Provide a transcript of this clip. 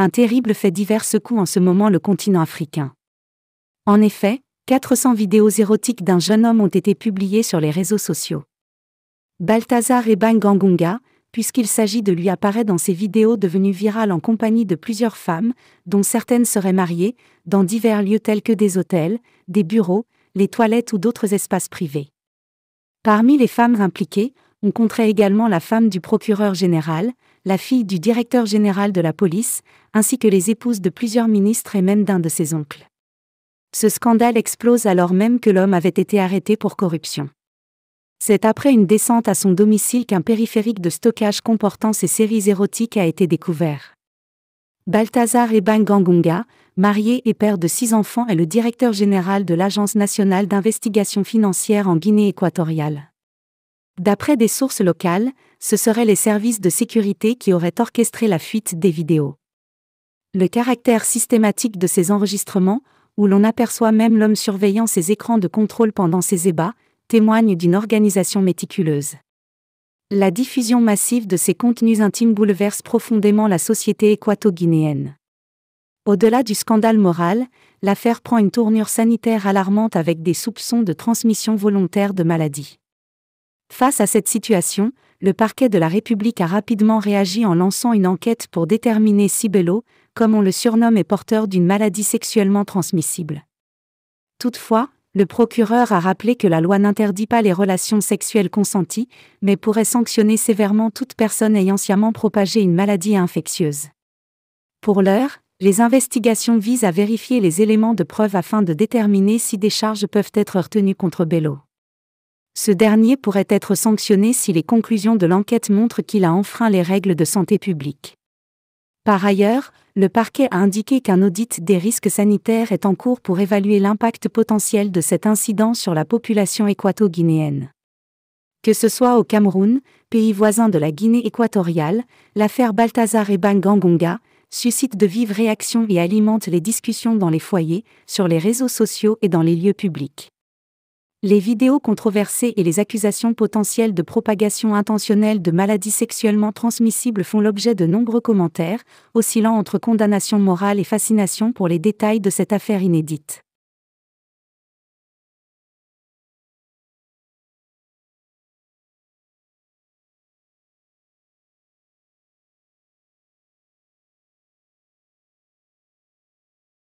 un terrible fait divers secoue en ce moment le continent africain. En effet, 400 vidéos érotiques d'un jeune homme ont été publiées sur les réseaux sociaux. Balthazar Ebangangunga, puisqu'il s'agit de lui, apparaît dans ces vidéos devenues virales en compagnie de plusieurs femmes, dont certaines seraient mariées, dans divers lieux tels que des hôtels, des bureaux, les toilettes ou d'autres espaces privés. Parmi les femmes impliquées, on compterait également la femme du procureur général, la fille du directeur général de la police, ainsi que les épouses de plusieurs ministres et même d'un de ses oncles. Ce scandale explose alors même que l'homme avait été arrêté pour corruption. C'est après une descente à son domicile qu'un périphérique de stockage comportant ses séries érotiques a été découvert. Balthazar Gangonga, marié et père de six enfants, est le directeur général de l'Agence nationale d'investigation financière en Guinée équatoriale. D'après des sources locales, ce seraient les services de sécurité qui auraient orchestré la fuite des vidéos. Le caractère systématique de ces enregistrements, où l'on aperçoit même l'homme surveillant ses écrans de contrôle pendant ses ébats, témoigne d'une organisation méticuleuse. La diffusion massive de ces contenus intimes bouleverse profondément la société équato-guinéenne. Au-delà du scandale moral, l'affaire prend une tournure sanitaire alarmante avec des soupçons de transmission volontaire de maladies. Face à cette situation, le parquet de la République a rapidement réagi en lançant une enquête pour déterminer si Bello, comme on le surnomme, est porteur d'une maladie sexuellement transmissible. Toutefois, le procureur a rappelé que la loi n'interdit pas les relations sexuelles consenties, mais pourrait sanctionner sévèrement toute personne ayant sciemment propagé une maladie infectieuse. Pour l'heure, les investigations visent à vérifier les éléments de preuve afin de déterminer si des charges peuvent être retenues contre Bello. Ce dernier pourrait être sanctionné si les conclusions de l'enquête montrent qu'il a enfreint les règles de santé publique. Par ailleurs, le parquet a indiqué qu'un audit des risques sanitaires est en cours pour évaluer l'impact potentiel de cet incident sur la population équato-guinéenne. Que ce soit au Cameroun, pays voisin de la Guinée équatoriale, l'affaire Balthazar et Bangangonga suscite de vives réactions et alimente les discussions dans les foyers, sur les réseaux sociaux et dans les lieux publics. Les vidéos controversées et les accusations potentielles de propagation intentionnelle de maladies sexuellement transmissibles font l'objet de nombreux commentaires, oscillant entre condamnation morale et fascination pour les détails de cette affaire inédite.